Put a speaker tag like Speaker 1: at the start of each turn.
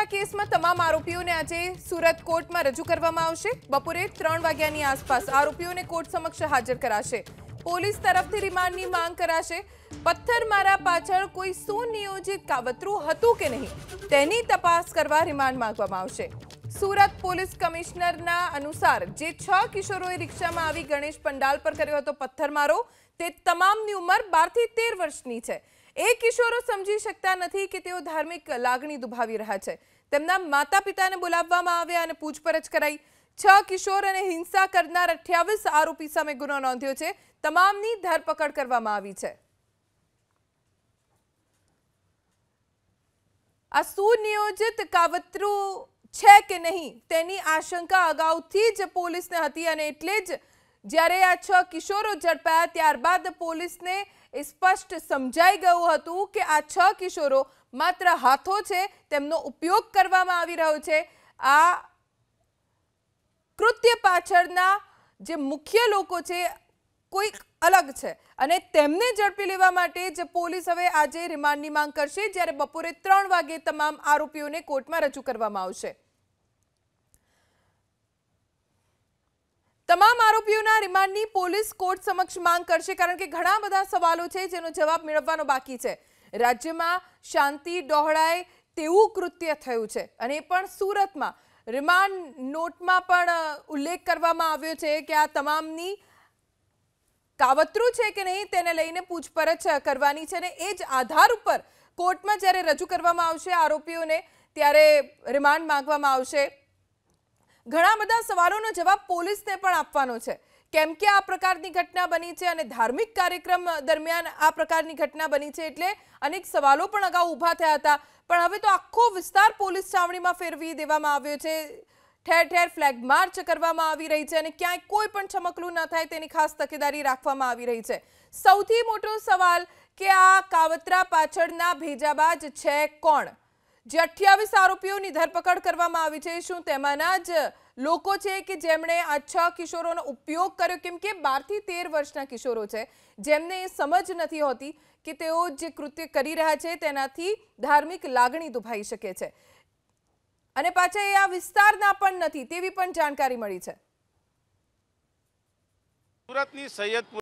Speaker 1: આ કેસમાં તમામ આરોપીઓને આજે સુરત કોર્ટમાં રજૂ કરવામાં આવશે બપોરે ત્રણ વાગ્યાની આસપાસ આરોપીઓને કોર્ટ સમક્ષ હાજર કરાશે પોલીસ તરફથી રિમાન્ડની માંગ કરાશે પથ્થરમારા પાછળ કોઈ સુનિયોજિત કાવતરું હતું કે નહીં તેની તપાસ કરવા રિમાન્ડ માંગવામાં આવશે સુરત પોલીસ કમિશનરના અનુસાર જે છ કિશોરોએ રિક્ષામાં આવી ગણેશ પંડાલ પર કર્યો હતો પથ્થરમારો તે તમામની ઉંમર બારથી તેર વર્ષની છે એ કિશોરો સમજી શકતા નથી કે તેઓ ધાર્મિક લાગણી દુભાવી રહ્યા છે તેમના માતા પિતાને બોલાવવામાં આવ્યા અને પૂછપરછ કરાઈ છ કિશોર અને હિંસા કરનાર અઠ્યાવીસ આરોપી સામે ગુનો નોંધ્યો છે તમામની ધરપકડ કરવામાં આવી છે આ સુનિયોજિત કાવતરું છે કે નહીં તેની આશંકા અગાઉથી જ પોલીસને હતી અને એટલે જ જ્યારે આ છ કિશોરો ઝડપાયા ત્યારબાદ પોલીસને એ સ્પષ્ટ સમજાઈ ગયું હતું કે આ છ કિશોરો માત્ર હાથો છે તેમનો ઉપયોગ કરવામાં આવી રહ્યો છે આ કૃત્ય પાછળના જે મુખ્ય લોકો છે કોઈક અલગ છે અને તેમને ઝડપી લેવા માટે જે પોલીસ હવે આજે રિમાન્ડની માંગ કરશે જ્યારે બપોરે ત્રણ વાગે તમામ આરોપીઓને કોર્ટમાં રજૂ કરવામાં આવશે તમામ આરોપીઓના રિમાન્ડની પોલીસ કોર્ટ સમક્ષ માંગ કરશે કારણ કે ઘણા બધા સવાલો છે જેનો જવાબ મેળવવાનો બાકી છે રાજ્યમાં શાંતિ ડહોળાય તેવું કૃત્ય થયું છે અને એ પણ સુરતમાં રિમાન્ડ નોટમાં પણ ઉલ્લેખ કરવામાં આવ્યો છે કે આ તમામની કાવતરું છે કે નહીં તેને લઈને પૂછપરછ કરવાની છે અને એ જ આધાર ઉપર કોર્ટમાં જ્યારે રજૂ કરવામાં આવશે આરોપીઓને ત્યારે રિમાન્ડ માંગવામાં આવશે ઘણા બધા સવાલોનો જવાબ પોલીસને પણ આપવાનો છે કેમ કે આ પ્રકારની ઘટના બની છે અને ધાર્મિક કાર્યક્રમ દરમિયાન આ પ્રકારની ઘટના બની છે એટલે અનેક સવાલો પણ અગાઉ ઊભા થયા હતા પણ હવે તો આખો વિસ્તાર પોલીસ છાવણીમાં ફેરવી દેવામાં આવ્યો છે ઠેર ઠેર ફ્લેગ માર્ચ કરવામાં આવી રહી છે અને ક્યાંય કોઈ પણ ચમકલું ન થાય તેની ખાસ તકેદારી રાખવામાં આવી રહી છે સૌથી મોટો સવાલ કે આ કાવતરા પાછળના ભેજાબાજ છે કોણ જે અઠ્યાવીસ આરોપીઓની ધરપકડ કરવામાં આવી છે શું તેમાંના જ લોકો છે કે જેમણે આ છ કિશોરોનો ઉપયોગ કર્યો કેમ કે બારથી તેર વર્ષના કિશોરો છે જેમને એ સમજ નથી હોતી કે તેઓ જે કૃત્ય કરી રહ્યા છે તેનાથી ધાર્મિક લાગણી દુભાઈ શકે છે અને પાછા એ આ વિસ્તારના પણ નથી તેવી પણ જાણકારી મળી છે સુરતની સૈયદપુર